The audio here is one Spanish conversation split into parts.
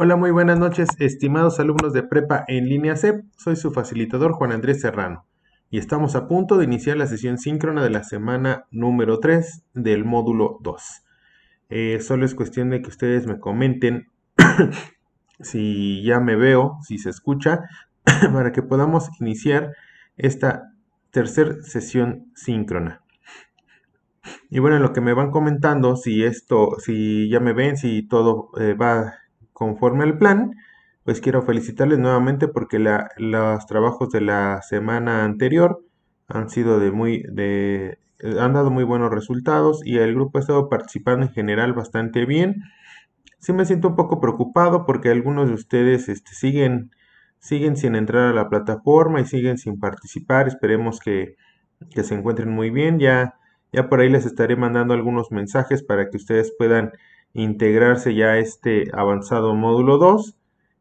Hola, muy buenas noches, estimados alumnos de Prepa en Línea CEP. Soy su facilitador Juan Andrés Serrano y estamos a punto de iniciar la sesión síncrona de la semana número 3 del módulo 2. Eh, solo es cuestión de que ustedes me comenten si ya me veo, si se escucha, para que podamos iniciar esta tercera sesión síncrona. Y bueno, lo que me van comentando, si esto, si ya me ven, si todo eh, va conforme al plan, pues quiero felicitarles nuevamente porque los trabajos de la semana anterior han sido de muy de eh, han dado muy buenos resultados y el grupo ha estado participando en general bastante bien. Sí me siento un poco preocupado porque algunos de ustedes este, siguen siguen sin entrar a la plataforma y siguen sin participar. Esperemos que, que se encuentren muy bien. Ya ya por ahí les estaré mandando algunos mensajes para que ustedes puedan integrarse ya este avanzado módulo 2.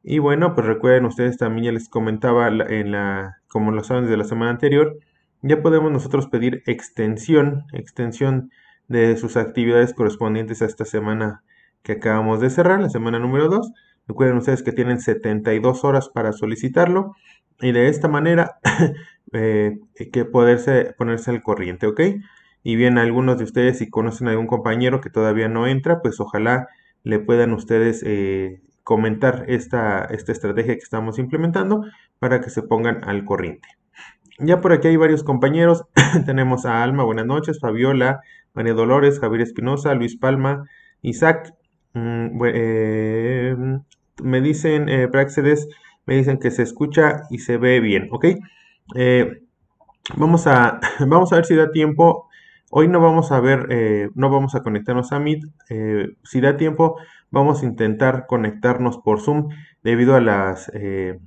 Y bueno, pues recuerden ustedes también ya les comentaba en la, como lo saben desde la semana anterior, ya podemos nosotros pedir extensión, extensión de sus actividades correspondientes a esta semana que acabamos de cerrar, la semana número 2. Recuerden ustedes que tienen 72 horas para solicitarlo y de esta manera eh, que poderse ponerse al corriente, ¿ok? y bien algunos de ustedes si conocen a algún compañero que todavía no entra, pues ojalá le puedan ustedes eh, comentar esta, esta estrategia que estamos implementando para que se pongan al corriente. Ya por aquí hay varios compañeros. Tenemos a Alma, buenas noches, Fabiola, María Dolores, Javier Espinosa, Luis Palma, Isaac. Mm, eh, me dicen, eh, Praxedes, me dicen que se escucha y se ve bien, ¿ok? vamos, a, vamos a ver si da tiempo Hoy no vamos a ver, eh, no vamos a conectarnos a Meet. Eh, si da tiempo, vamos a intentar conectarnos por Zoom debido a las, eh,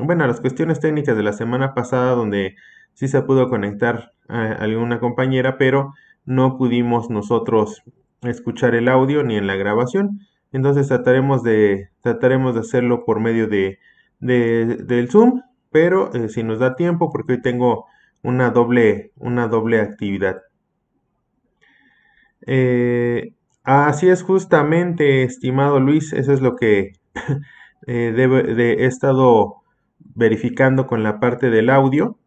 bueno, a las cuestiones técnicas de la semana pasada donde sí se pudo conectar a alguna compañera, pero no pudimos nosotros escuchar el audio ni en la grabación. Entonces trataremos de, trataremos de hacerlo por medio de, del Zoom, pero si nos da tiempo, porque hoy tengo una doble, una doble actividad. Eh, así es justamente, estimado Luis, eso es lo que eh, he estado verificando con la parte del audio.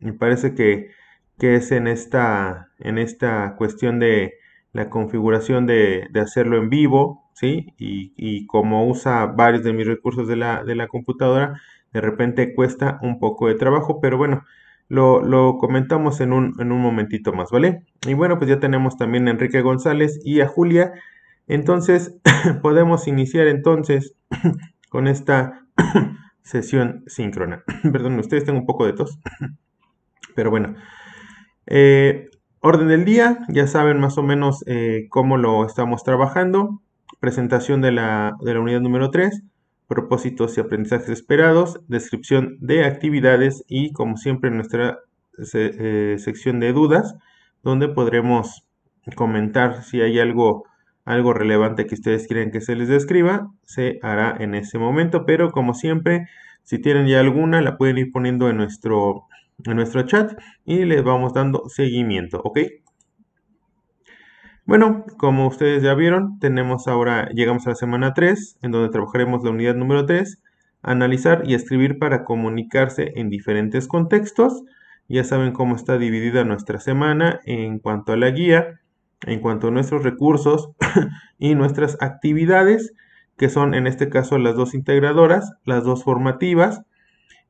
Me parece que, es en esta, en esta cuestión de la configuración de, hacerlo en vivo, ¿sí? Y, como usa varios de mis recursos de la computadora, de repente cuesta un poco de trabajo, pero bueno, lo, comentamos en un, momentito más, ¿vale? Y bueno, pues ya tenemos también a Enrique González y a Julia. Entonces, podemos iniciar entonces con esta sesión síncrona. Perdón, ustedes tengo un poco de tos, pero bueno. Eh, orden del día, ya saben más o menos eh, cómo lo estamos trabajando. Presentación de la, de la unidad número 3 propósitos y aprendizajes esperados, descripción de actividades y como siempre nuestra eh, sección de dudas donde podremos comentar si hay algo, algo relevante que ustedes quieren que se les describa, se hará en ese momento, pero como siempre, si tienen ya alguna, la pueden ir poniendo en nuestro, en nuestro chat y les vamos dando seguimiento, ¿ok? Bueno, como ustedes ya vieron, tenemos ahora, llegamos a la semana 3, en donde trabajaremos la unidad número 3, analizar y escribir para comunicarse en diferentes contextos. Ya saben cómo está dividida nuestra semana en cuanto a la guía, en cuanto a nuestros recursos y nuestras actividades, que son en este caso las dos integradoras, las dos formativas.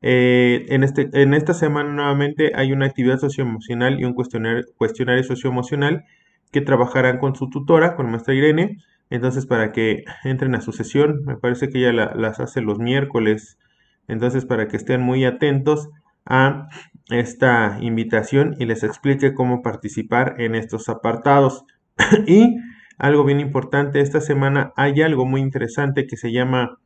Eh, en, este, en esta semana nuevamente hay una actividad socioemocional y un cuestionario, cuestionario socioemocional que trabajarán con su tutora, con maestra Irene. Entonces, para que entren a su sesión, me parece que ella las hace los miércoles. Entonces, para que estén muy atentos a esta invitación y les explique cómo participar en estos apartados. y algo bien importante, esta semana hay algo muy interesante que se llama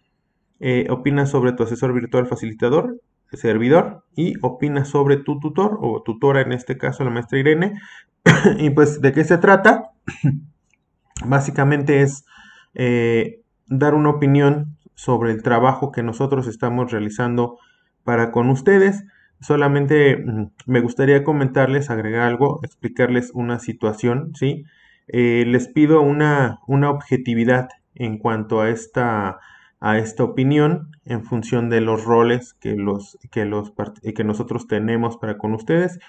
eh, ¿opinas sobre tu asesor virtual facilitador servidor y opina sobre tu tutor o tutora, en este caso la maestra Irene. y pues, ¿de qué se trata? Básicamente es eh, dar una opinión sobre el trabajo que nosotros estamos realizando para con ustedes. Solamente mm, me gustaría comentarles, agregar algo, explicarles una situación, ¿sí? Eh, les pido una, una objetividad en cuanto a esta a esta opinión en función de los roles que, los, que, los, eh, que nosotros tenemos para con ustedes.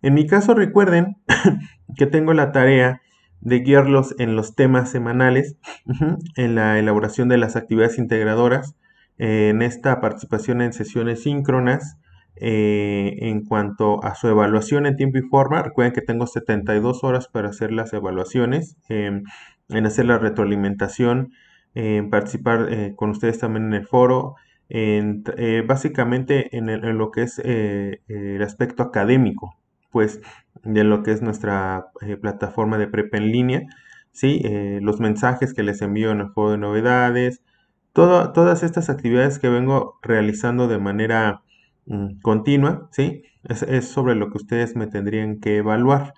En mi caso recuerden que tengo la tarea de guiarlos en los temas semanales, en la elaboración de las actividades integradoras, en esta participación en sesiones síncronas, eh, en cuanto a su evaluación en tiempo y forma, recuerden que tengo 72 horas para hacer las evaluaciones, em, en hacer la retroalimentación en participar eh, con ustedes también en el foro, eh, básicamente en, lo que es eh, el aspecto académico, pues de lo que es nuestra plataforma de prepa en línea, ¿sí? los mensajes que les envío en el foro de novedades, todas estas actividades que vengo realizando de manera mm, continua, ¿sí? Es, sobre lo que ustedes me tendrían que evaluar.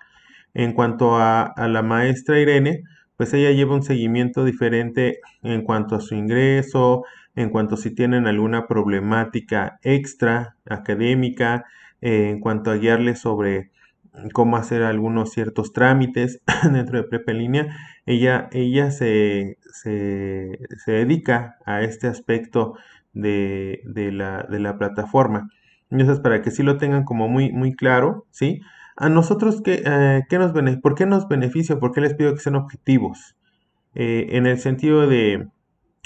En cuanto a la maestra Irene, pues ella lleva un seguimiento diferente en cuanto a su ingreso, en cuanto si tienen alguna problemática extra académica, eh, en cuanto a guiarles sobre cómo hacer algunos ciertos trámites dentro de Prepa línea, ella, ella se, se, dedica a este aspecto de, la, de la plataforma. Entonces, para que sí lo tengan como muy, muy claro, ¿sí? sí ¿A nosotros qué, eh, nos beneficia por qué nos beneficia? ¿Por qué les pido que sean objetivos? Eh, en el sentido de,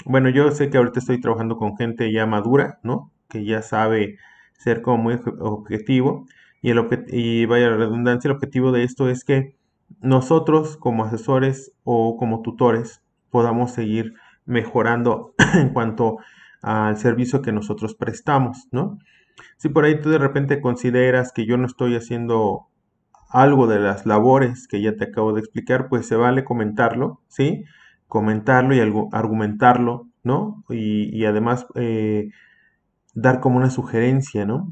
bueno, yo sé que ahorita estoy trabajando con gente ya madura, ¿no? Que ya sabe ser como muy objetivo. Y, el y vaya la redundancia, el objetivo de esto es que nosotros como asesores o como tutores podamos seguir mejorando en cuanto al servicio que nosotros prestamos, ¿no? Si por ahí tú de repente consideras que yo no estoy haciendo algo de las labores que ya te acabo de explicar, pues se vale comentarlo, ¿sí? Comentarlo y argumentarlo, ¿no? Y, además eh, dar como una sugerencia, ¿no?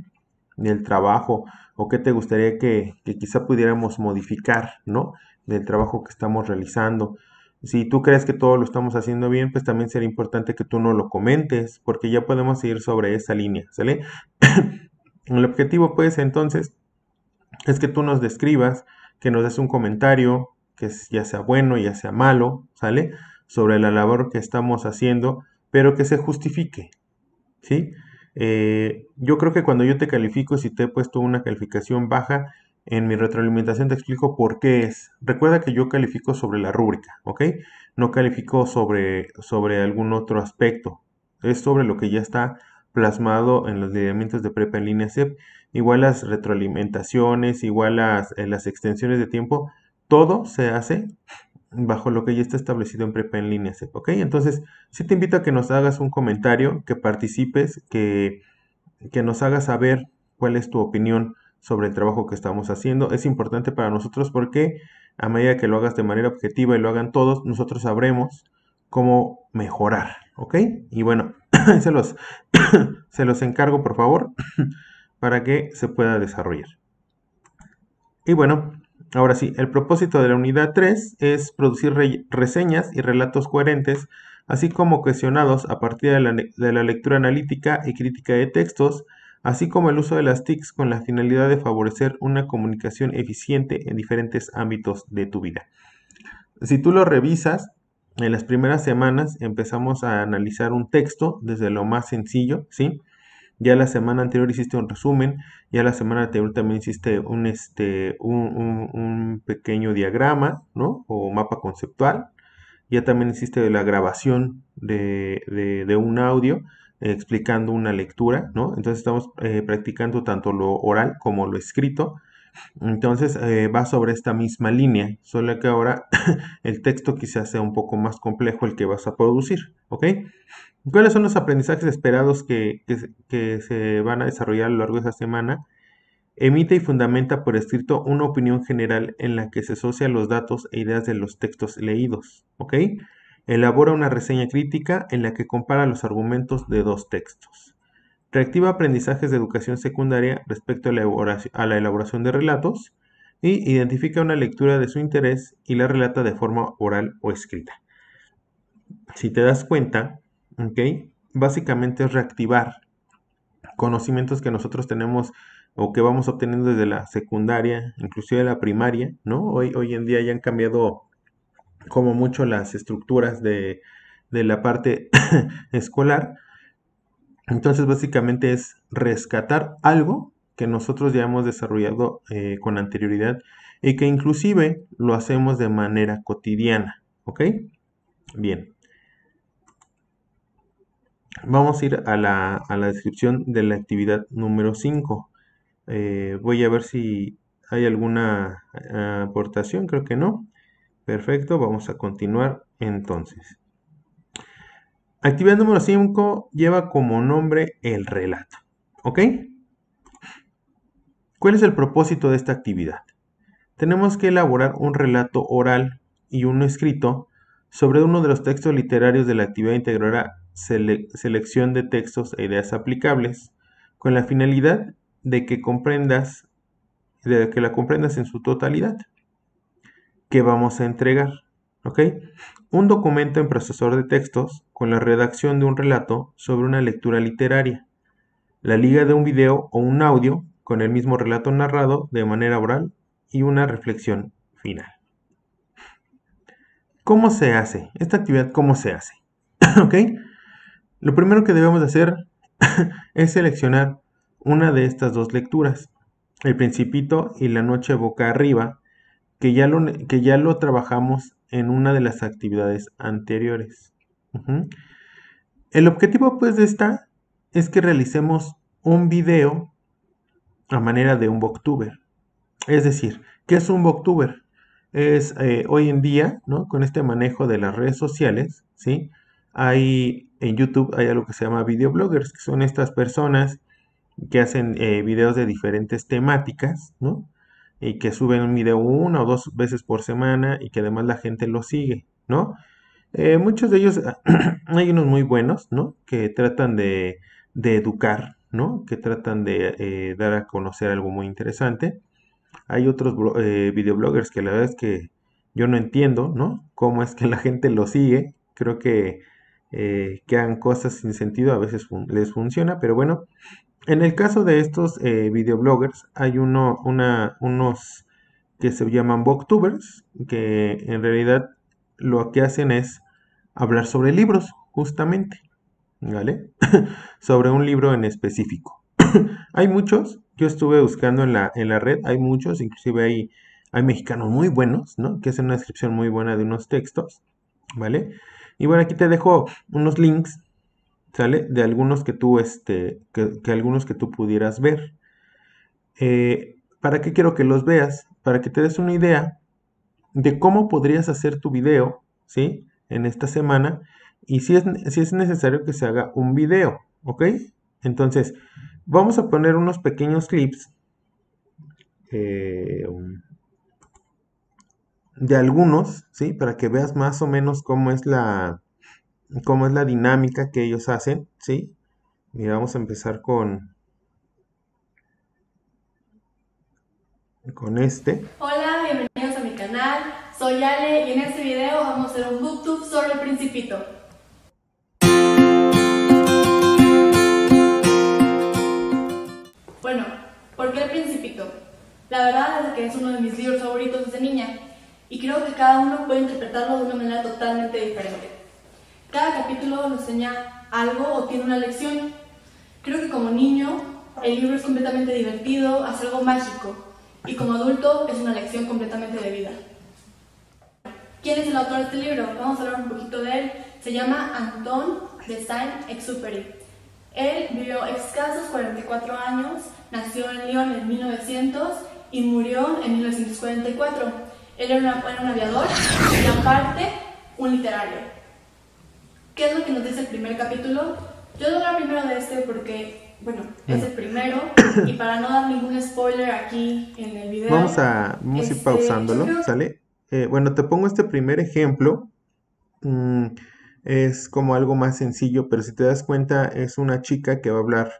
Del trabajo o qué te gustaría que, que quizá pudiéramos modificar, ¿no? Del trabajo que estamos realizando. Si tú crees que todo lo estamos haciendo bien, pues también sería importante que tú no lo comentes, porque ya podemos ir sobre esa línea, ¿sale? El objetivo, pues, entonces, es que tú nos describas, que nos des un comentario, que ya sea bueno, ya sea malo, ¿sale? Sobre la labor que estamos haciendo, pero que se justifique, ¿sí? Eh, yo creo que cuando yo te califico, si te he puesto una calificación baja, en mi retroalimentación te explico por qué es. Recuerda que yo califico sobre la rúbrica, ¿ok? No califico sobre, sobre algún otro aspecto. Es sobre lo que ya está plasmado en los lineamientos de prepa en línea CEP igual las retroalimentaciones, igual las, eh, las extensiones de tiempo, todo se hace bajo lo que ya está establecido en Prepa en línea ¿ok? Entonces, sí te invito a que nos hagas un comentario, que participes, que, que nos hagas saber cuál es tu opinión sobre el trabajo que estamos haciendo. Es importante para nosotros porque a medida que lo hagas de manera objetiva y lo hagan todos, nosotros sabremos cómo mejorar, ¿ok? Y bueno, se, los, se los encargo, por favor. para que se pueda desarrollar. Y bueno, ahora sí, el propósito de la unidad 3 es producir reseñas y relatos coherentes, así como cuestionados a partir de la lectura analítica y crítica de textos, así como el uso de las TICs con la finalidad de favorecer una comunicación eficiente en diferentes ámbitos de tu vida. Si tú lo revisas, en las primeras semanas empezamos a analizar un texto desde lo más sencillo, ¿sí? Ya la semana anterior hiciste un resumen, ya la semana anterior también hiciste un, este, un, pequeño diagrama, O mapa conceptual. Ya también hiciste la grabación de, de, un audio eh, explicando una lectura, ¿no? Entonces estamos eh, practicando tanto lo oral como lo escrito entonces eh, va sobre esta misma línea, solo que ahora el texto quizás sea un poco más complejo el que vas a producir, ¿ok? ¿Cuáles son los aprendizajes esperados que, que se van a desarrollar a lo largo de esta semana? Emite y fundamenta por escrito una opinión general en la que se asocian los datos e ideas de los textos leídos, ¿ok? Elabora una reseña crítica en la que compara los argumentos de dos textos reactiva aprendizajes de educación secundaria respecto a la, elaboración de relatos y identifica una lectura de su interés y la relata de forma oral o escrita. Si te das cuenta, básicamente es reactivar conocimientos que nosotros tenemos o que vamos obteniendo desde la secundaria, inclusive la primaria, ¿no? Hoy, en día ya han cambiado como mucho las estructuras de la parte escolar, entonces básicamente es rescatar algo que nosotros ya hemos desarrollado eh, con anterioridad y que inclusive lo hacemos de manera cotidiana. ¿Ok? Bien. Vamos a ir a la, descripción de la actividad número 5. Eh, voy a ver si hay alguna eh, aportación, creo que no. Perfecto, vamos a continuar entonces. Actividad número 5 lleva como nombre el relato. ¿Ok? ¿Cuál es el propósito de esta actividad? Tenemos que elaborar un relato oral y uno escrito sobre uno de los textos literarios de la actividad integrada selección de textos e ideas aplicables, con la finalidad de que comprendas, de que la comprendas en su totalidad, que vamos a entregar. ¿Ok? un documento en procesor de textos con la redacción de un relato sobre una lectura literaria, la liga de un video o un audio con el mismo relato narrado de manera oral y una reflexión final. ¿Cómo se hace? Esta actividad, ¿cómo se hace? ¿Ok? Lo primero que debemos hacer es seleccionar una de estas dos lecturas, El Principito y La Noche Boca Arriba, que ya lo, que ya lo trabajamos en una de las actividades anteriores. El objetivo pues de esta es que realicemos un video a manera de un booktuber. Es decir, ¿qué es un booktuber? Es eh, hoy en día, ¿no? Con este manejo de las redes sociales, ¿sí? Hay en YouTube hay algo que se llama videobloggers, que son estas personas que hacen eh, videos de diferentes temáticas, ¿no? y que suben un video una o dos veces por semana y que además la gente lo sigue, ¿no? Eh, muchos de ellos, hay unos muy buenos, ¿no? Que tratan de, educar, ¿no? Que tratan de eh, dar a conocer algo muy interesante. Hay otros eh, videobloggers que la verdad es que yo no entiendo, ¿no? Cómo es que la gente lo sigue. Creo que que hagan cosas sin sentido a veces les funciona, pero bueno, en el caso de estos eh, videobloggers, hay uno, unos que se llaman booktubers, que en realidad lo que hacen es hablar sobre libros, justamente, ¿vale? sobre un libro en específico. hay muchos, yo estuve buscando en la, red, hay muchos, inclusive hay, hay mexicanos muy buenos, ¿no? Que hacen una descripción muy buena de unos textos, ¿vale? Y bueno, aquí te dejo unos links ¿sale? De algunos que tú, este, que, algunos que tú pudieras ver. Eh, ¿Para qué quiero que los veas? Para que te des una idea de cómo podrías hacer tu video, ¿sí? En esta semana y si es, si es necesario que se haga un video, ¿ok? Entonces, vamos a poner unos pequeños clips eh, um, de algunos, ¿sí? Para que veas más o menos cómo es la, cómo es la dinámica que ellos hacen, ¿sí? Mira, vamos a empezar con, con este. Hola, bienvenidos a mi canal. Soy Ale y en este video vamos a hacer un booktube sobre el principito. Bueno, ¿por qué el principito? La verdad es que es uno de mis libros favoritos desde niña y creo que cada uno puede interpretarlo de una manera totalmente diferente. Cada capítulo nos enseña algo o tiene una lección. Creo que como niño el libro es completamente divertido, hace algo mágico y como adulto es una lección completamente de vida. ¿Quién es el autor de este libro? Vamos a hablar un poquito de él. Se llama Anton de Saint-Exupéry. Él vivió escasos 44 años, nació en Lyon en 1900 y murió en 1944. Él era, era un aviador y aparte un literario. ¿Qué es lo que nos dice el primer capítulo? Yo voy a hablar primero de este porque, bueno, es el mm. primero y para no dar ningún spoiler aquí en el video. Vamos a, ir este, pausándolo, ¿sale? Eh, bueno, te pongo este primer ejemplo. Mm, es como algo más sencillo, pero si te das cuenta, es una chica que va a hablar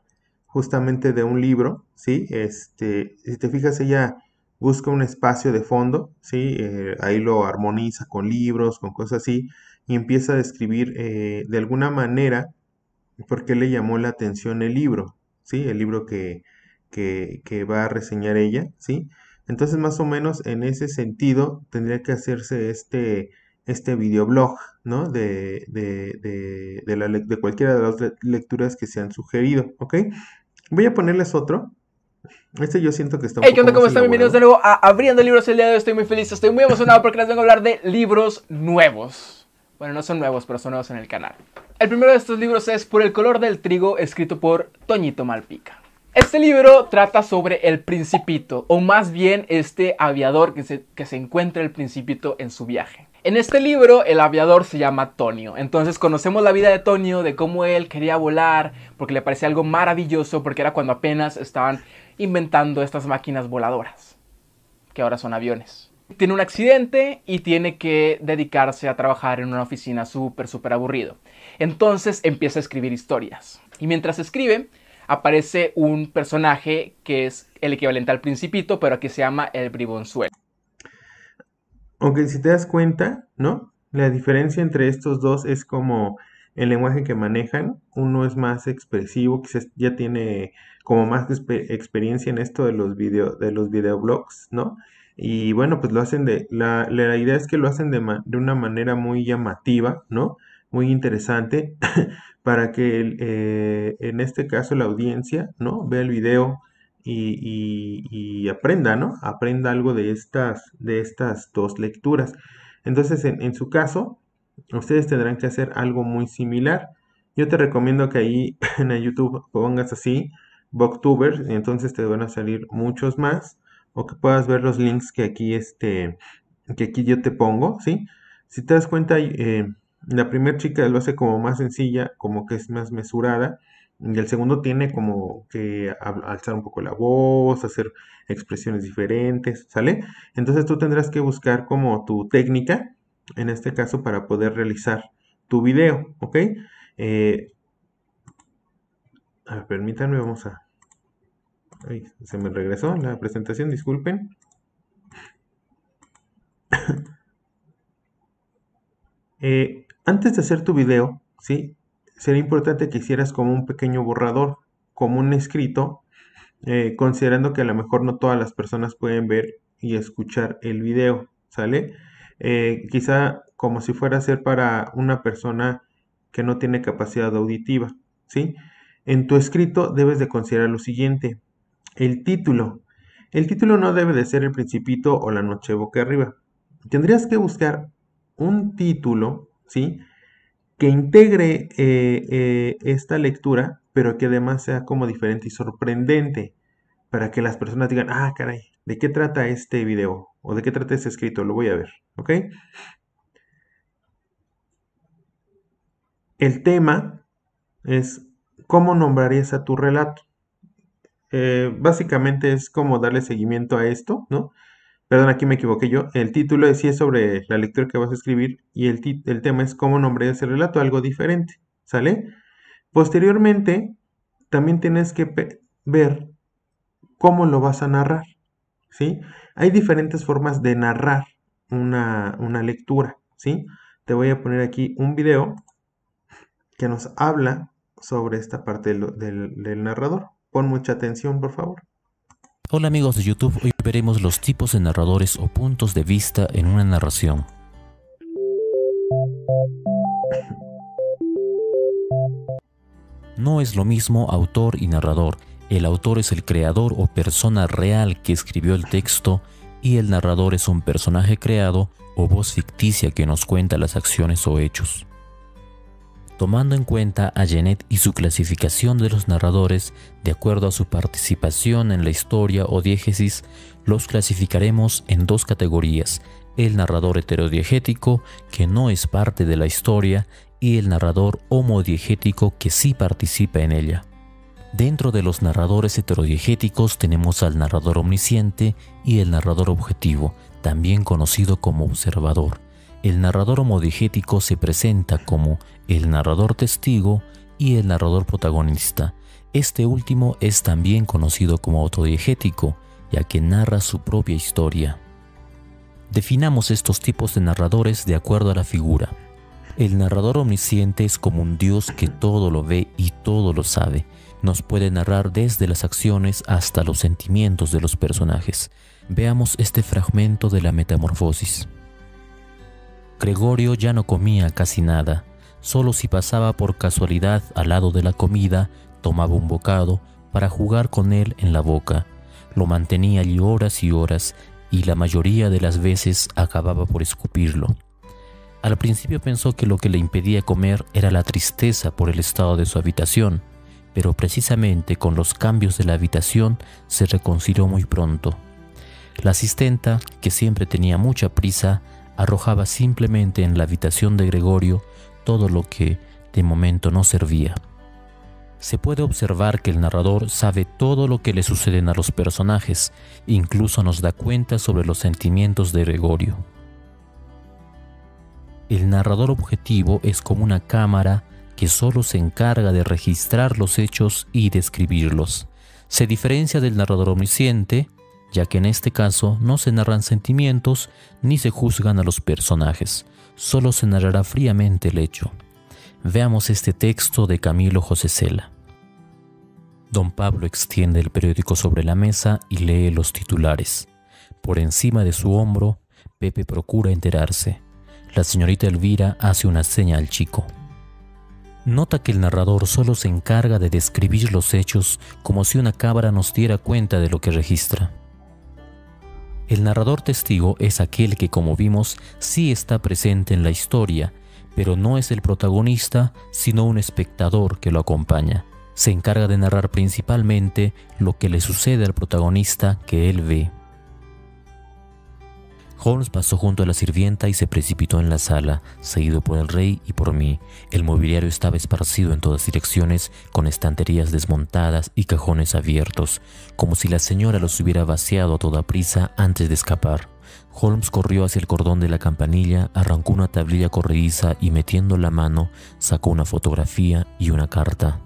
justamente de un libro, ¿sí? Este, si te fijas, ella busca un espacio de fondo, ¿sí? Eh, ahí lo armoniza con libros, con cosas así, y empieza a describir eh, de alguna manera por qué le llamó la atención el libro, ¿sí? El libro que, va a reseñar ella, ¿sí? Entonces, más o menos en ese sentido, tendría que hacerse este, este videoblog, ¿no? De, de, de, cualquiera de las lecturas que se han sugerido, ¿ok? Voy a ponerles otro. Este yo siento que está un hey, ¿Cómo están? Bienvenidos de nuevo a Abriendo Libros el día de hoy. Estoy muy feliz, estoy muy emocionado porque les vengo a hablar de libros nuevos. Bueno, no son nuevos, pero son nuevos en el canal. El primero de estos libros es Por el color del trigo, escrito por Toñito Malpica. Este libro trata sobre el principito, o más bien este aviador que se, que se encuentra el principito en su viaje. En este libro el aviador se llama Tonio, entonces conocemos la vida de Tonio, de cómo él quería volar, porque le parecía algo maravilloso, porque era cuando apenas estaban inventando estas máquinas voladoras, que ahora son aviones tiene un accidente y tiene que dedicarse a trabajar en una oficina súper, súper aburrido. Entonces empieza a escribir historias. Y mientras escribe, aparece un personaje que es el equivalente al principito, pero que se llama el bribonzuelo. Aunque si te das cuenta, ¿no? La diferencia entre estos dos es como el lenguaje que manejan. Uno es más expresivo, quizás ya tiene como más experiencia en esto de los, video, de los videoblogs, ¿no? Y bueno, pues lo hacen de, la, idea es que lo hacen de, una manera muy llamativa, ¿no? Muy interesante para que eh, en este caso la audiencia, ¿no? Vea el video y, aprenda, ¿no? Aprenda algo de estas, de estas dos lecturas. Entonces, en, su caso, ustedes tendrán que hacer algo muy similar. Yo te recomiendo que ahí en YouTube pongas así, y entonces te van a salir muchos más o que puedas ver los links que aquí, este, que aquí yo te pongo, ¿sí? Si te das cuenta, eh, la primera chica lo hace como más sencilla, como que es más mesurada, y el segundo tiene como que alzar un poco la voz, hacer expresiones diferentes, ¿sale? Entonces tú tendrás que buscar como tu técnica, en este caso, para poder realizar tu video, ¿ok? Eh, permítanme, vamos a se me regresó la presentación, disculpen. Eh, antes de hacer tu video, ¿sí? Sería importante que hicieras como un pequeño borrador, como un escrito, eh, considerando que a lo mejor no todas las personas pueden ver y escuchar el video, ¿sale? Eh, quizá como si fuera a ser para una persona que no tiene capacidad auditiva, ¿sí? En tu escrito debes de considerar lo siguiente, el título. El título no debe de ser El Principito o La Noche Boca Arriba. Tendrías que buscar un título, ¿sí? Que integre eh, eh, esta lectura, pero que además sea como diferente y sorprendente para que las personas digan, ah, caray, ¿de qué trata este video? ¿O de qué trata este escrito? Lo voy a ver, ¿ok? El tema es cómo nombrarías a tu relato. Eh, básicamente es como darle seguimiento a esto, ¿no? Perdón, aquí me equivoqué yo. El título sí es sobre la lectura que vas a escribir y el, tema es cómo nombrar ese relato, algo diferente, ¿sale? Posteriormente, también tienes que ver cómo lo vas a narrar, ¿sí? Hay diferentes formas de narrar una, lectura, ¿sí? Te voy a poner aquí un video que nos habla sobre esta parte del narrador. Pon mucha atención, por favor. Hola amigos de YouTube, hoy veremos los tipos de narradores o puntos de vista en una narración. No es lo mismo autor y narrador. El autor es el creador o persona real que escribió el texto y el narrador es un personaje creado o voz ficticia que nos cuenta las acciones o hechos tomando en cuenta a Janet y su clasificación de los narradores de acuerdo a su participación en la historia o diégesis, los clasificaremos en dos categorías, el narrador heterodiegético, que no es parte de la historia, y el narrador homodiegético, que sí participa en ella. Dentro de los narradores heterodiegéticos tenemos al narrador omnisciente y el narrador objetivo, también conocido como observador. El narrador homodiegético se presenta como el narrador testigo y el narrador protagonista. Este último es también conocido como autodiegético, ya que narra su propia historia. Definamos estos tipos de narradores de acuerdo a la figura. El narrador omnisciente es como un Dios que todo lo ve y todo lo sabe. Nos puede narrar desde las acciones hasta los sentimientos de los personajes. Veamos este fragmento de la Metamorfosis. Gregorio ya no comía casi nada. Solo si pasaba por casualidad al lado de la comida, tomaba un bocado para jugar con él en la boca. Lo mantenía allí horas y horas y la mayoría de las veces acababa por escupirlo. Al principio pensó que lo que le impedía comer era la tristeza por el estado de su habitación, pero precisamente con los cambios de la habitación se reconcilió muy pronto. La asistenta, que siempre tenía mucha prisa, arrojaba simplemente en la habitación de Gregorio todo lo que de momento no servía. Se puede observar que el narrador sabe todo lo que le suceden a los personajes, incluso nos da cuenta sobre los sentimientos de Gregorio. El narrador objetivo es como una cámara que solo se encarga de registrar los hechos y describirlos. Se diferencia del narrador omnisciente, ya que en este caso no se narran sentimientos ni se juzgan a los personajes, solo se narrará fríamente el hecho. Veamos este texto de Camilo José Cela. Don Pablo extiende el periódico sobre la mesa y lee los titulares. Por encima de su hombro, Pepe procura enterarse. La señorita Elvira hace una seña al chico. Nota que el narrador solo se encarga de describir los hechos como si una cámara nos diera cuenta de lo que registra. El narrador testigo es aquel que, como vimos, sí está presente en la historia, pero no es el protagonista, sino un espectador que lo acompaña. Se encarga de narrar principalmente lo que le sucede al protagonista que él ve. Holmes pasó junto a la sirvienta y se precipitó en la sala, seguido por el rey y por mí. El mobiliario estaba esparcido en todas direcciones, con estanterías desmontadas y cajones abiertos, como si la señora los hubiera vaciado a toda prisa antes de escapar. Holmes corrió hacia el cordón de la campanilla, arrancó una tablilla corrediza y metiendo la mano sacó una fotografía y una carta.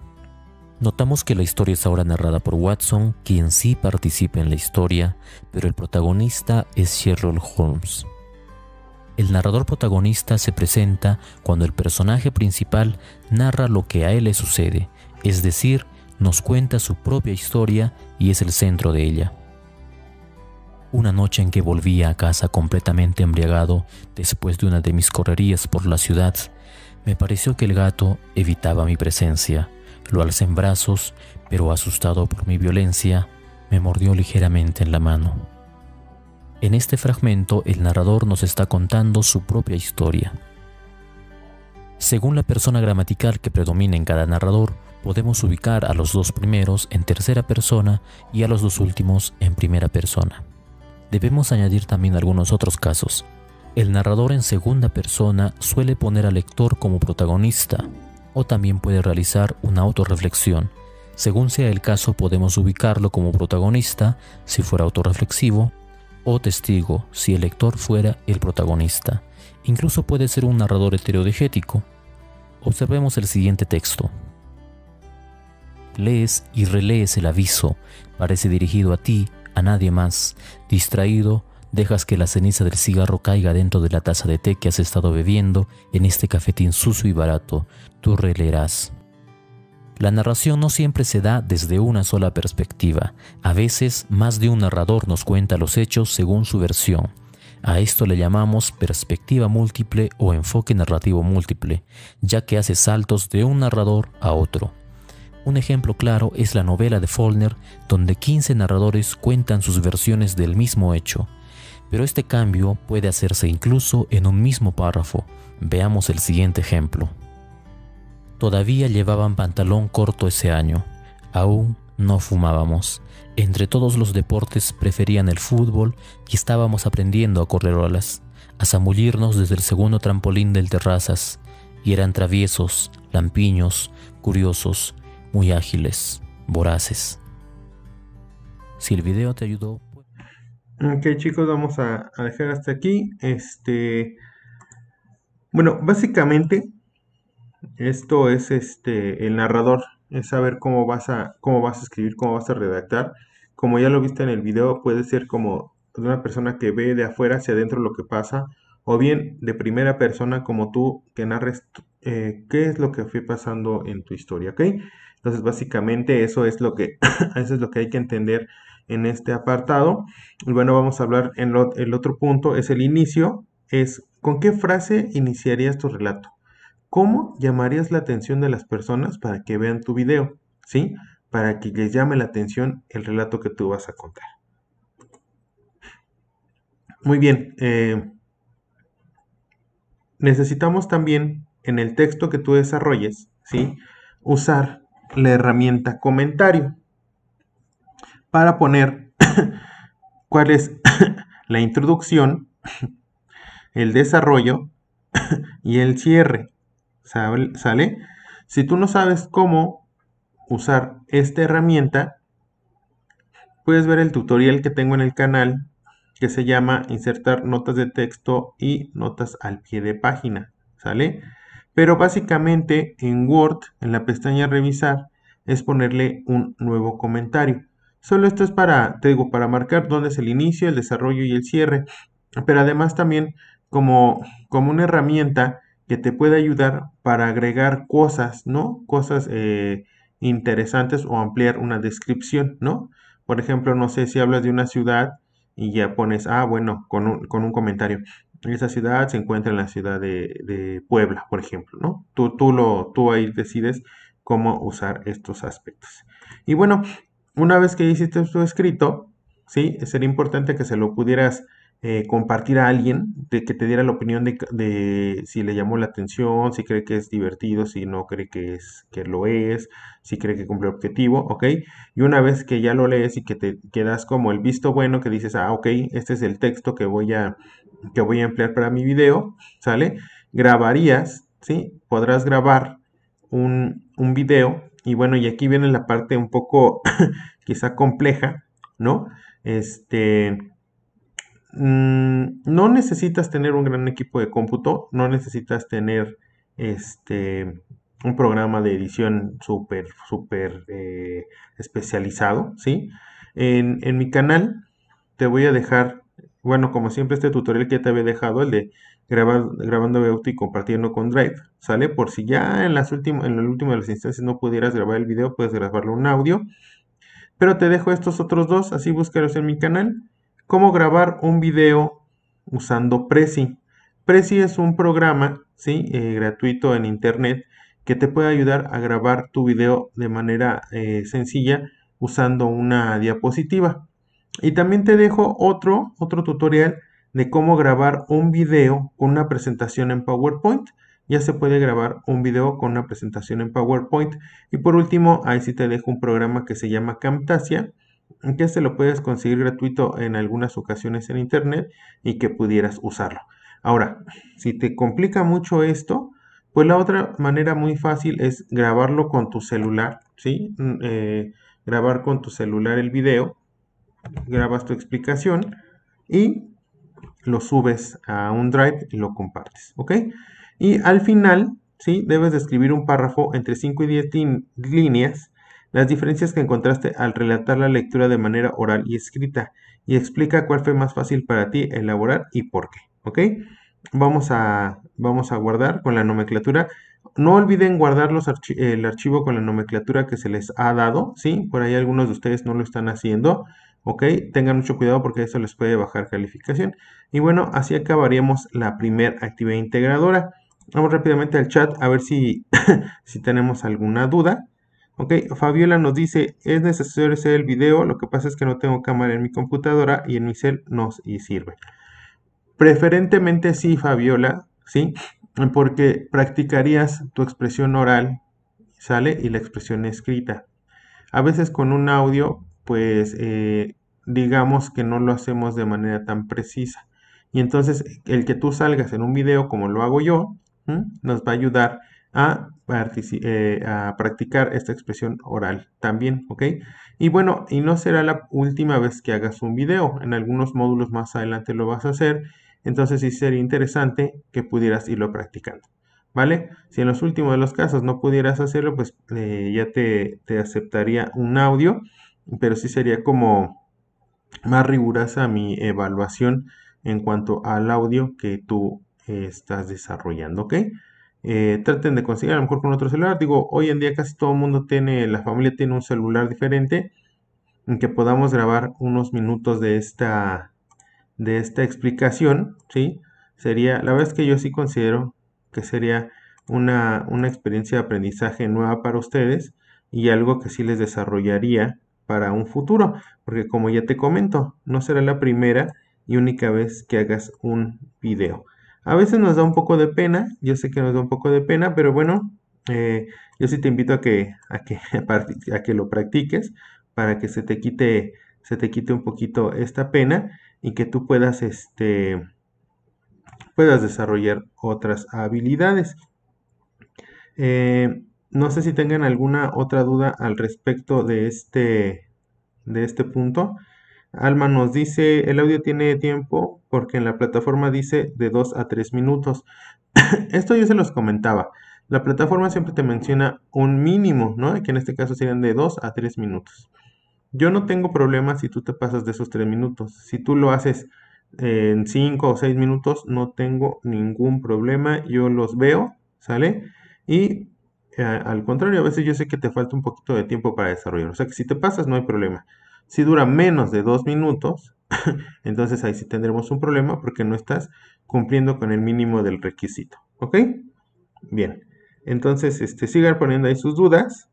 Notamos que la historia es ahora narrada por Watson, quien sí participa en la historia, pero el protagonista es Sherlock Holmes. El narrador protagonista se presenta cuando el personaje principal narra lo que a él le sucede, es decir, nos cuenta su propia historia y es el centro de ella. Una noche en que volvía a casa completamente embriagado después de una de mis correrías por la ciudad, me pareció que el gato evitaba mi presencia lo alcé en brazos, pero asustado por mi violencia, me mordió ligeramente en la mano. En este fragmento el narrador nos está contando su propia historia. Según la persona gramatical que predomina en cada narrador, podemos ubicar a los dos primeros en tercera persona y a los dos últimos en primera persona. Debemos añadir también algunos otros casos. El narrador en segunda persona suele poner al lector como protagonista, o también puede realizar una autorreflexión. Según sea el caso, podemos ubicarlo como protagonista, si fuera autorreflexivo, o testigo, si el lector fuera el protagonista. Incluso puede ser un narrador heterodigético. Observemos el siguiente texto. Lees y relees el aviso, parece dirigido a ti, a nadie más, distraído dejas que la ceniza del cigarro caiga dentro de la taza de té que has estado bebiendo en este cafetín sucio y barato, tú releerás. La narración no siempre se da desde una sola perspectiva, a veces más de un narrador nos cuenta los hechos según su versión. A esto le llamamos perspectiva múltiple o enfoque narrativo múltiple, ya que hace saltos de un narrador a otro. Un ejemplo claro es la novela de Follner, donde 15 narradores cuentan sus versiones del mismo hecho pero este cambio puede hacerse incluso en un mismo párrafo. Veamos el siguiente ejemplo. Todavía llevaban pantalón corto ese año. Aún no fumábamos. Entre todos los deportes preferían el fútbol y estábamos aprendiendo a correr olas, a zamullirnos desde el segundo trampolín del terrazas. Y eran traviesos, lampiños, curiosos, muy ágiles, voraces. Si el video te ayudó, Ok chicos, vamos a, dejar hasta aquí. Este, bueno, básicamente esto es este el narrador, es saber cómo vas a cómo vas a escribir, cómo vas a redactar. Como ya lo viste en el video, puede ser como de una persona que ve de afuera hacia adentro lo que pasa, o bien de primera persona como tú que narres eh, qué es lo que fue pasando en tu historia, ¿ok? Entonces básicamente eso es lo que eso es lo que hay que entender en este apartado. Y bueno, vamos a hablar en el otro punto, es el inicio, es con qué frase iniciarías tu relato. ¿Cómo llamarías la atención de las personas para que vean tu video? ¿Sí? Para que les llame la atención el relato que tú vas a contar. Muy bien. Eh, necesitamos también en el texto que tú desarrolles, ¿sí? Usar la herramienta comentario para poner cuál es la introducción, el desarrollo y el cierre. ¿Sale? Si tú no sabes cómo usar esta herramienta, puedes ver el tutorial que tengo en el canal que se llama insertar notas de texto y notas al pie de página. ¿Sale? Pero básicamente en Word, en la pestaña revisar, es ponerle un nuevo comentario. Solo esto es para, te digo, para marcar dónde es el inicio, el desarrollo y el cierre, pero además también como, como una herramienta que te puede ayudar para agregar cosas, ¿no? Cosas eh, interesantes o ampliar una descripción, ¿no? Por ejemplo, no sé si hablas de una ciudad y ya pones, ah, bueno, con un, con un comentario. Esa ciudad se encuentra en la ciudad de, Puebla, por ejemplo, ¿no? Tú, tú, lo, tú ahí decides cómo usar estos aspectos. Y bueno, una vez que hiciste tu escrito, ¿sí? sería importante que se lo pudieras eh, compartir a alguien, de que te diera la opinión de, si le llamó la atención, si cree que es divertido, si no cree que, es, que lo es, si cree que cumple objetivo, ¿ok? Y una vez que ya lo lees y que te quedas como el visto bueno, que dices, ah, ok, este es el texto que voy a, que voy a emplear para mi video, ¿sale? Grabarías, ¿sí? Podrás grabar un, un video y bueno, y aquí viene la parte un poco quizá compleja, ¿no? Este, mm, no necesitas tener un gran equipo de cómputo, no necesitas tener este, un programa de edición súper, súper eh, especializado, ¿sí? En, en mi canal te voy a dejar bueno, como siempre este tutorial que te había dejado, el de grabar, grabando de auto y compartiendo con Drive, ¿sale? Por si ya en las últimas, en la última de las instancias no pudieras grabar el video, puedes grabarlo un audio. Pero te dejo estos otros dos, así búscalos en mi canal. Cómo grabar un video usando Prezi. Prezi es un programa ¿sí? Eh, gratuito en internet que te puede ayudar a grabar tu video de manera eh, sencilla usando una diapositiva. Y también te dejo otro, otro tutorial de cómo grabar un video con una presentación en PowerPoint. Ya se puede grabar un video con una presentación en PowerPoint. Y por último, ahí sí te dejo un programa que se llama Camtasia, que se lo puedes conseguir gratuito en algunas ocasiones en internet y que pudieras usarlo. Ahora, si te complica mucho esto, pues la otra manera muy fácil es grabarlo con tu celular, ¿sí? Mm, eh, grabar con tu celular el video grabas tu explicación y lo subes a un drive y lo compartes, ¿ok? Y al final, si Debes describir escribir un párrafo entre 5 y 10 líneas, las diferencias que encontraste al relatar la lectura de manera oral y escrita, y explica cuál fue más fácil para ti elaborar y por qué, ¿ok? Vamos a, vamos a guardar con la nomenclatura no olviden guardar el archivo con la nomenclatura que se les ha dado, ¿sí? Por ahí algunos de ustedes no lo están haciendo, ¿ok? Tengan mucho cuidado porque eso les puede bajar calificación. Y bueno, así acabaríamos la primera actividad integradora. Vamos rápidamente al chat a ver si, si tenemos alguna duda. Ok, Fabiola nos dice, es necesario hacer el video, lo que pasa es que no tengo cámara en mi computadora y en mi cel nos sirve. Preferentemente sí, Fabiola, ¿sí? porque practicarías tu expresión oral, ¿sale? Y la expresión escrita. A veces con un audio, pues eh, digamos que no lo hacemos de manera tan precisa. Y entonces el que tú salgas en un video como lo hago yo, nos va a ayudar a, eh, a, practicar esta expresión oral también, ¿ok? Y bueno, y no será la última vez que hagas un video. En algunos módulos más adelante lo vas a hacer entonces sí sería interesante que pudieras irlo practicando. ¿Vale? Si en los últimos de los casos no pudieras hacerlo, pues eh, ya te, aceptaría un audio, pero sí sería como más rigurosa mi evaluación en cuanto al audio que tú eh, estás desarrollando, ¿ok? Eh, traten de conseguir a lo mejor con otro celular. Digo, hoy en día casi todo el mundo tiene, la familia tiene un celular diferente, en que podamos grabar unos minutos de esta de esta explicación, ¿sí? Sería, la verdad es que yo sí considero que sería una, experiencia de aprendizaje nueva para ustedes y algo que sí les desarrollaría para un futuro, porque como ya te comento, no será la primera y única vez que hagas un video. A veces nos da un poco de pena, yo sé que nos da un poco de pena, pero bueno, eh, yo sí te invito a que, que, a que lo practiques para que se te quite, se te quite un poquito esta pena y que tú puedas, este, puedas desarrollar otras habilidades. Eh, no sé si tengan alguna otra duda al respecto de este, de este punto. Alma nos dice, el audio tiene tiempo porque en la plataforma dice de 2 a 3 minutos. Esto yo se los comentaba. La plataforma siempre te menciona un mínimo, ¿no? Que en este caso serían de 2 a 3 minutos. Yo no tengo problema si tú te pasas de esos tres minutos. Si tú lo haces eh, en cinco o seis minutos, no tengo ningún problema. Yo los veo, ¿sale? Y eh, al contrario, a veces yo sé que te falta un poquito de tiempo para desarrollar. O sea que si te pasas, no hay problema. Si dura menos de dos minutos, entonces ahí sí tendremos un problema porque no estás cumpliendo con el mínimo del requisito. ¿Ok? Bien. Entonces, este, sigan poniendo ahí sus dudas.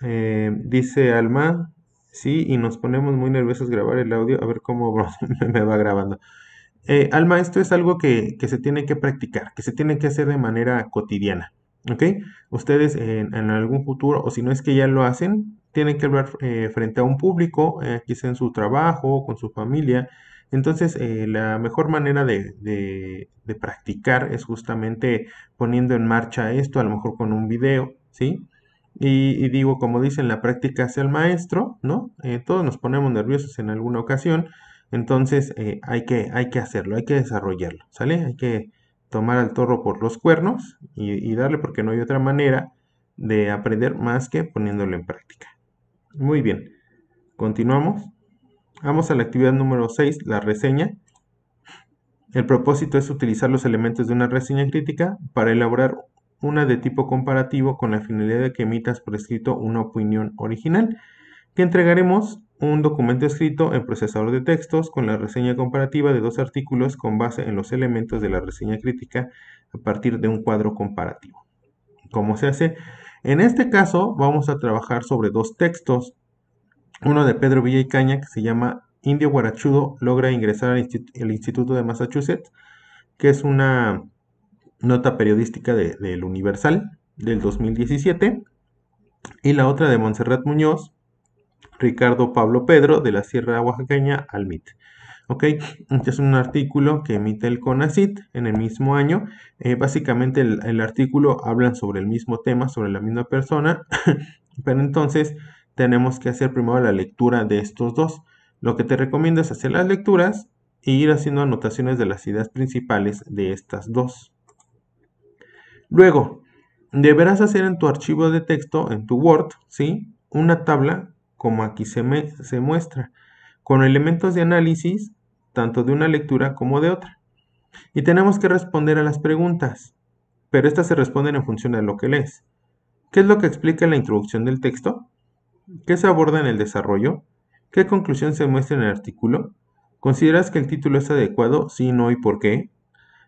Eh, dice Alma, sí, y nos ponemos muy nerviosos grabar el audio, a ver cómo me va grabando. Eh, Alma, esto es algo que, se tiene que practicar, que se tiene que hacer de manera cotidiana, ¿ok? Ustedes en, algún futuro, o si no es que ya lo hacen, tienen que hablar eh, frente a un público, quizá en su trabajo, con su familia. Entonces, la mejor manera de, de practicar es justamente poniendo en marcha esto, a lo mejor con un video, ¿sí? Y, digo, como dicen, la práctica hace el maestro, ¿no? Eh, todos nos ponemos nerviosos en alguna ocasión, entonces eh, hay, que, hay que hacerlo, hay que desarrollarlo, ¿sale? Hay que tomar al toro por los cuernos y, y darle porque no hay otra manera de aprender más que poniéndolo en práctica. Muy bien, continuamos. Vamos a la actividad número 6, la reseña. El propósito es utilizar los elementos de una reseña crítica para elaborar una de tipo comparativo con la finalidad de que emitas por escrito una opinión original, que entregaremos un documento escrito en procesador de textos con la reseña comparativa de dos artículos con base en los elementos de la reseña crítica a partir de un cuadro comparativo. ¿Cómo se hace? En este caso vamos a trabajar sobre dos textos, uno de Pedro Villa y Caña que se llama Indio Guarachudo logra ingresar al Instituto de Massachusetts, que es una nota periodística del Universal del 2017, y la otra de Montserrat Muñoz, Ricardo Pablo Pedro, de la Sierra Oaxaqueña al MIT. ¿Ok? Este es un artículo que emite el CONACIT en el mismo año. Eh, básicamente el, artículo hablan sobre el mismo tema, sobre la misma persona, pero entonces tenemos que hacer primero la lectura de estos dos. Lo que te recomiendo es hacer las lecturas e ir haciendo anotaciones de las ideas principales de estas dos. Luego, deberás hacer en tu archivo de texto, en tu Word, ¿sí? una tabla como aquí se, muestra, con elementos de análisis tanto de una lectura como de otra. Y tenemos que responder a las preguntas, pero estas se responden en función de lo que lees. ¿Qué es lo que explica la introducción del texto? ¿Qué se aborda en el desarrollo? ¿Qué conclusión se muestra en el artículo? ¿Consideras que el título es adecuado? Si sí, no y por qué.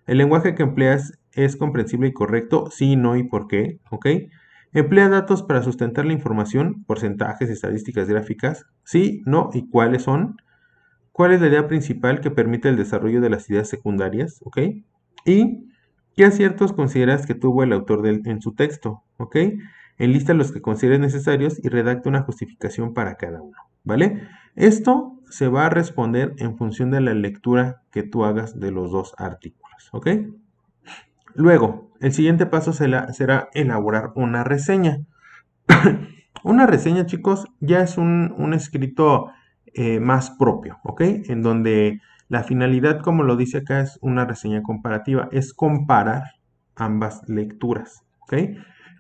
El lenguaje que empleas es comprensible y correcto, sí, no y por qué, ¿ok? Emplea datos para sustentar la información, porcentajes, estadísticas gráficas, sí, no y cuáles son. ¿Cuál es la idea principal que permite el desarrollo de las ideas secundarias? ¿Ok? Y ¿qué aciertos consideras que tuvo el autor del, en su texto? ¿Ok? Enlista los que consideres necesarios y redacta una justificación para cada uno. ¿Vale? Esto se va a responder en función de la lectura que tú hagas de los dos artículos. ¿Ok? Luego, el siguiente paso será elaborar una reseña. una reseña, chicos, ya es un, escrito eh, más propio, ¿ok? En donde la finalidad, como lo dice acá, es una reseña comparativa, es comparar ambas lecturas, ¿ok?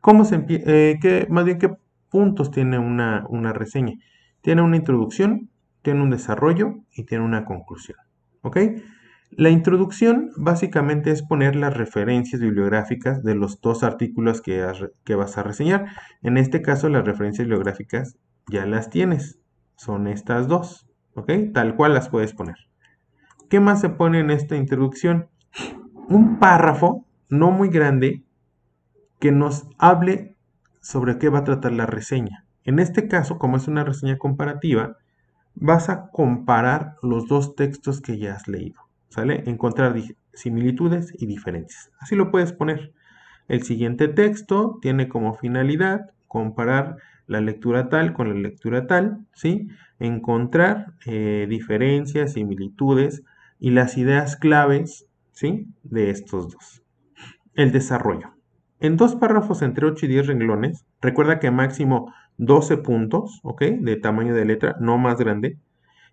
¿Cómo se eh, más bien, ¿qué puntos tiene una, una reseña? Tiene una introducción, tiene un desarrollo y tiene una conclusión, ¿ok? La introducción básicamente es poner las referencias bibliográficas de los dos artículos que, vas a reseñar. En este caso las referencias bibliográficas ya las tienes. Son estas dos. ¿Ok? Tal cual las puedes poner. ¿Qué más se pone en esta introducción? Un párrafo no muy grande que nos hable sobre qué va a tratar la reseña. En este caso, como es una reseña comparativa, vas a comparar los dos textos que ya has leído. ¿Sale? Encontrar similitudes y diferencias. Así lo puedes poner. El siguiente texto tiene como finalidad comparar la lectura tal con la lectura tal, ¿sí? Encontrar eh, diferencias, similitudes y las ideas claves, ¿sí? De estos dos. El desarrollo. En dos párrafos entre 8 y 10 renglones, recuerda que máximo 12 puntos, ¿ok? De tamaño de letra, no más grande,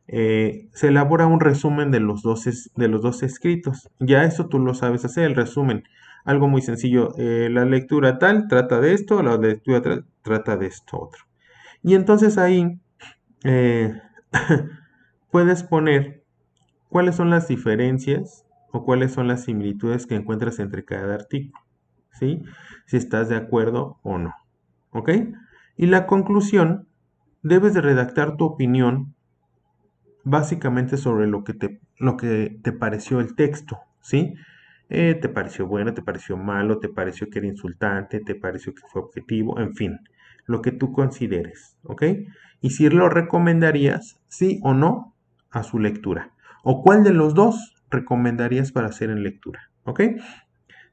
eh, se elabora un resumen de los, dos de los escritos. Ya eso tú lo sabes hacer, el resumen. Algo muy sencillo, eh, la lectura tal trata de esto, la lectura trata de esto otro. Y entonces ahí eh, puedes poner cuáles son las diferencias o cuáles son las similitudes que encuentras entre cada artículo, ¿sí? Si estás de acuerdo o no, ¿ok? Y la conclusión, debes de redactar tu opinión básicamente sobre lo que te, lo que te pareció el texto, ¿sí? Eh, te pareció bueno, te pareció malo, te pareció que era insultante, te pareció que fue objetivo, en fin, lo que tú consideres, ¿ok? Y si lo recomendarías, sí o no, a su lectura. O cuál de los dos recomendarías para hacer en lectura, ¿ok?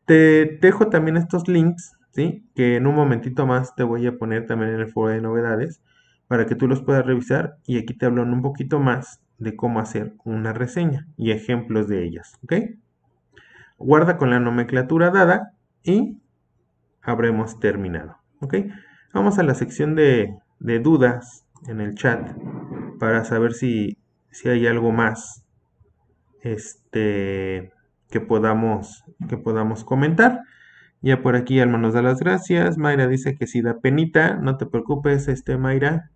Te dejo también estos links, ¿sí? Que en un momentito más te voy a poner también en el foro de novedades para que tú los puedas revisar y aquí te hablo un poquito más de cómo hacer una reseña y ejemplos de ellas. ¿ok? Guarda con la nomenclatura dada y habremos terminado. ¿ok? Vamos a la sección de, dudas en el chat para saber si, hay algo más este, que, podamos, que podamos comentar. Ya por aquí Alma nos da las gracias. Mayra dice que si da penita, no te preocupes, este Mayra.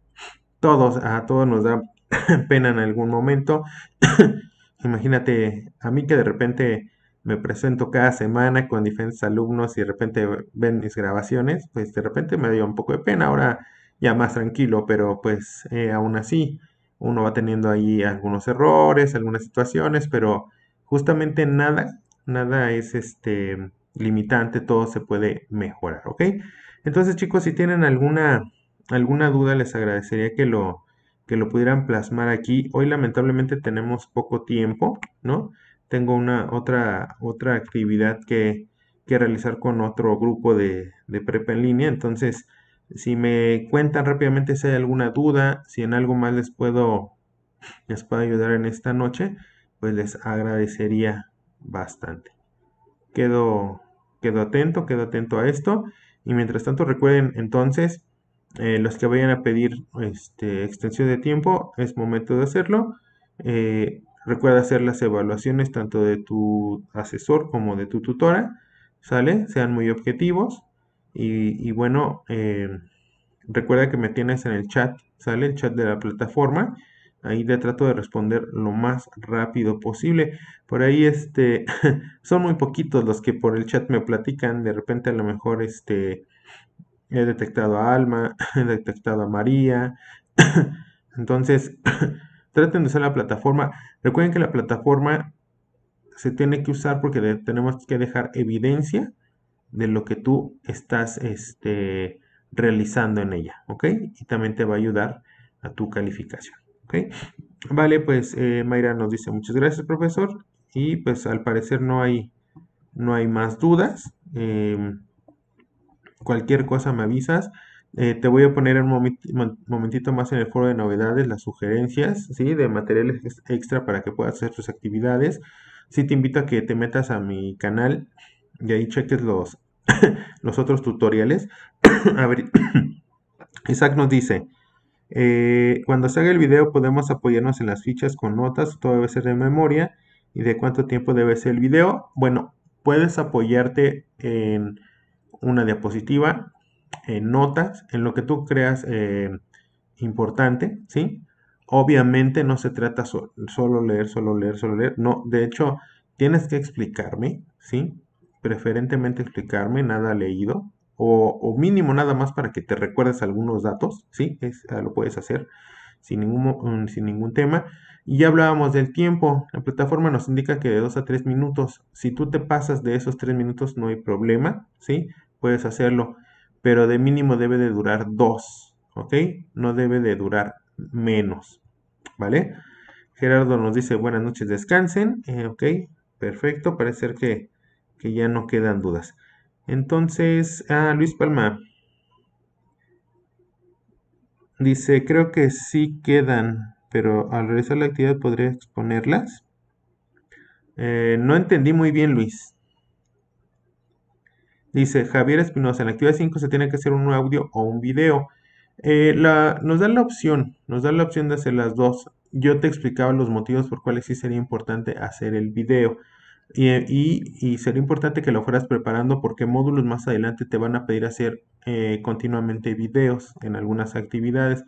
Todos, a todos nos da pena en algún momento. Imagínate a mí que de repente me presento cada semana con diferentes alumnos y de repente ven mis grabaciones, pues de repente me dio un poco de pena, ahora ya más tranquilo, pero pues eh, aún así uno va teniendo ahí algunos errores, algunas situaciones, pero justamente nada, nada es este limitante, todo se puede mejorar, ¿ok? Entonces chicos, si tienen alguna, alguna duda, les agradecería que lo, que lo pudieran plasmar aquí. Hoy lamentablemente tenemos poco tiempo, ¿no? Tengo una otra, otra actividad que, realizar con otro grupo de, prepa en línea. Entonces, si me cuentan rápidamente si hay alguna duda, si en algo más les puedo, les puedo ayudar en esta noche, pues les agradecería bastante. quedo atento, quedo atento a esto. Y mientras tanto recuerden entonces eh, los que vayan a pedir este, extensión de tiempo, es momento de hacerlo. Eh, recuerda hacer las evaluaciones tanto de tu asesor como de tu tutora, ¿sale? Sean muy objetivos. Y, bueno, eh, recuerda que me tienes en el chat, ¿sale? El chat de la plataforma. Ahí te trato de responder lo más rápido posible. Por ahí, este, son muy poquitos los que por el chat me platican. De repente, a lo mejor, este, he detectado a Alma, he detectado a María. Entonces, traten de usar la plataforma. Recuerden que la plataforma se tiene que usar porque tenemos que dejar evidencia de lo que tú estás este, realizando en ella, ¿ok? Y también te va a ayudar a tu calificación, ¿ok? Vale, pues eh, Mayra nos dice muchas gracias, profesor. Y pues al parecer no hay, no hay más dudas. Em, Cualquier cosa me avisas. Eh, te voy a poner un momentito más en el foro de novedades las sugerencias ¿sí? de materiales extra para que puedas hacer tus actividades. Sí te invito a que te metas a mi canal y ahí cheques los, los otros tutoriales. a ver, Isaac nos dice, eh, cuando se haga el video podemos apoyarnos en las fichas con notas, todo debe ser de memoria y de cuánto tiempo debe ser el video. Bueno, puedes apoyarte en una diapositiva, en notas, en lo que tú creas eh, importante, ¿sí? Obviamente no se trata solo leer, solo leer, solo leer. No, de hecho, tienes que explicarme, ¿sí? Preferentemente explicarme nada leído o, mínimo nada más para que te recuerdes algunos datos, ¿sí? Ah, lo puedes hacer sin ningún, mm, sin ningún tema. Y ya hablábamos del tiempo. La plataforma nos indica que de 2 a 3 minutos. Si tú te pasas de esos tres minutos no hay problema, ¿sí? puedes hacerlo, pero de mínimo debe de durar dos, ¿ok? No debe de durar menos, ¿vale? Gerardo nos dice buenas noches, descansen, eh, ¿ok? Perfecto, parece que, que ya no quedan dudas. Entonces, ah, Luis Palma dice, creo que sí quedan, pero al realizar la actividad podría exponerlas. Eh, no entendí muy bien, Luis. Dice Javier Espinosa, en la actividad 5 se tiene que hacer un audio o un video. Eh, nos da la opción, nos da la opción de hacer las dos. Yo te explicaba los motivos por cuales sí sería importante hacer el video. Y, sería importante que lo fueras preparando porque módulos más adelante te van a pedir hacer eh, continuamente videos en algunas actividades.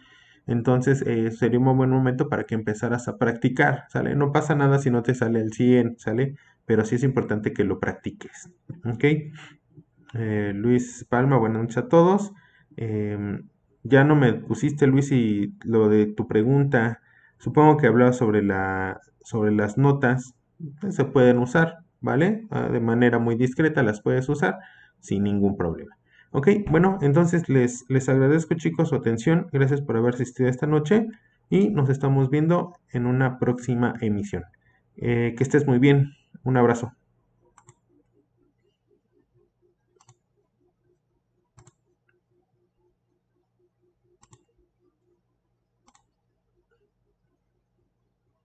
Entonces eh, sería un buen momento para que empezaras a practicar, ¿sale? No pasa nada si no te sale el 100, ¿sale? Pero sí es importante que lo practiques, ¿ok? Eh, Luis Palma, buenas noches a todos. Em, ya no me pusiste, Luis, y lo de tu pregunta, supongo que hablaba sobre, la, sobre las notas, pues, se pueden usar, ¿vale? Ah, de manera muy discreta las puedes usar sin ningún problema. Ok, bueno, entonces les, les agradezco chicos su atención, gracias por haber asistido esta noche y nos estamos viendo en una próxima emisión. Eh, que estés muy bien, un abrazo.